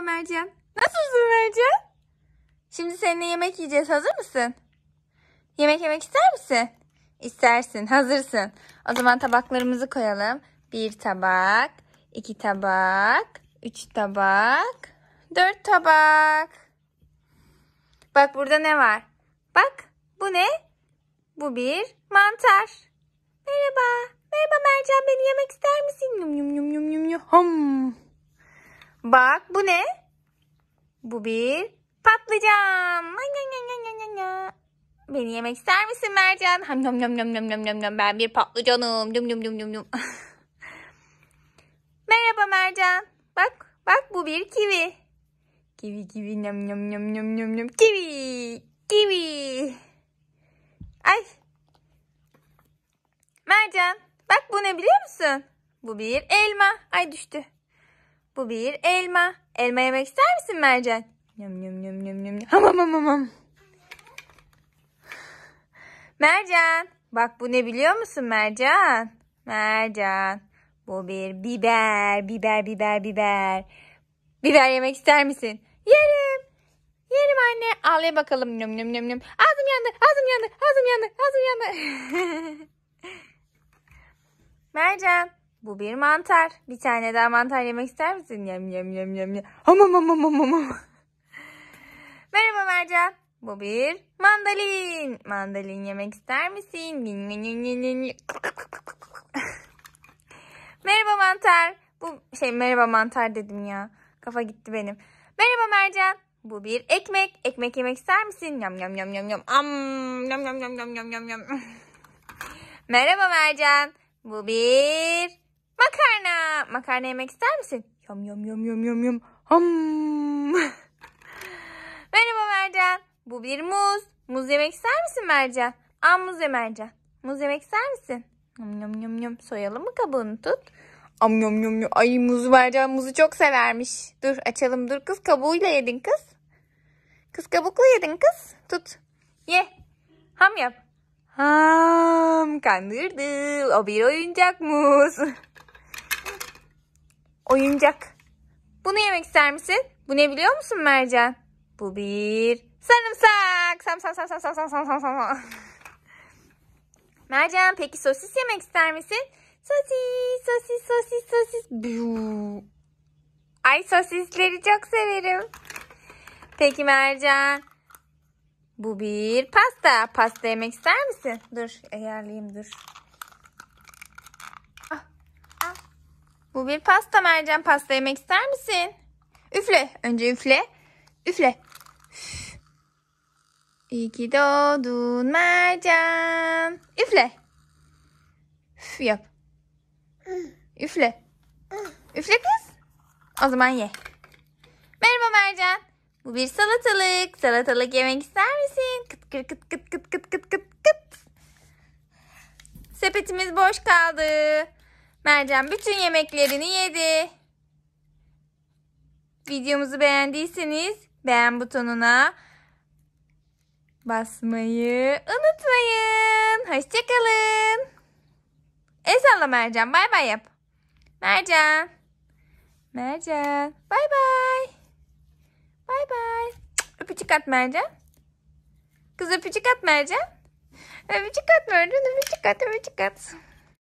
Ömerciğim? Nasılsın Ömerciğim? Şimdi seninle yemek yiyeceğiz. Hazır mısın? Yemek yemek ister misin? İstersin. Hazırsın. O zaman tabaklarımızı koyalım. Bir tabak, iki tabak, üç tabak, dört tabak. Bak burada ne var? Bak bu ne? Bu bir mantar. Merhaba. Merhaba Mercan beni yemek ister misin? Yum yum yum yum yum yum. Bak bu ne? Bu bir patlıcan. Beni yemek ister misin Mercan? Ham yom yom yom yom yom yom yom. Ben bir patlıcanım. Yum yum yum yum yum. Merhaba Mercan. Bak bak bu bir kivi. Kivi kivi yom yom yom yom yom yom. Kivi. Kivi. Ay. Mercan bak bu ne biliyor musun? Bu bir elma. Ay düştü. Bu bir elma. Elma yemek ister misin Mercan? Yum yum yum yum yum. Hamam hamam hamam. Mercan. Bak bu ne biliyor musun Mercan? Mercan. Bu bir biber. Biber biber biber. Biber yemek ister misin? Yerim. Yerim anne. Al ye bakalım. Nüm nüm nüm nüm. Ağzım yandı. Ağzım yandı. Ağzım yandı. Ağzım yandı. Mercan. Bu bir mantar. Bir tane daha mantar yemek ister misin? Yem yem yem yem yem. Hamam hamam hamam hamam. Merhaba Mercan. Bu bir mandalin. Mandalin yemek ister misin? merhaba mantar. Bu şey merhaba mantar dedim ya. Kafa gitti benim. Merhaba Mercan. Bu bir ekmek. Ekmek yemek ister misin? Yam yam yam yam yam. Am yam yam yam yam yam yam yam. merhaba Mercan. Bu bir Makarna. Makarna yemek ister misin? Yum yum yum yum yum yum. Ham. Merhaba Mercan. Bu bir muz. Muz yemek ister misin Mercan? Al muz ye Mercan. Muz yemek ister misin? Yum yum yum yum. Soyalım mı kabuğunu tut. Am yum yum yum. Ay muzu Mercan muzu çok severmiş. Dur açalım dur kız kabuğuyla yedin kız. Kız kabuklu yedin kız. Tut. Ye. Ham yap. Ham kandırdı. O bir oyuncak muz. oyuncak. Bunu yemek ister misin? Bu ne biliyor musun Mercan? Bu bir sarımsak. Sam sam sam sam sam sam sam sam sam. Mercan peki sosis yemek ister misin? Sosis sosis sosis sosis. Ay sosisleri çok severim. Peki Mercan. Bu bir pasta. Pasta yemek ister misin? Dur ayarlayayım dur. Bu bir pasta mercan. Pasta yemek ister misin? Üfle. Önce üfle. Üfle. İyi ki doğdun mercan. Üfle. Üf yap. Üfle. Üfle kız. O zaman ye. Merhaba mercan. Bu bir salatalık. Salatalık yemek ister misin? Kıt kıt kıt kıt kıt kıt kıt kıt. Sepetimiz boş kaldı. Mercan bütün yemeklerini yedi. Videomuzu beğendiyseniz beğen butonuna basmayı unutmayın. Hoşçakalın. Esen'le Mercan bay bay yap. Mercan. Mercan. Bay bay. Bay bay. Öpücük at Mercan. Kız öpücük at Mercan. Öpücük at Mercan. Öpücük at. Öpücük at.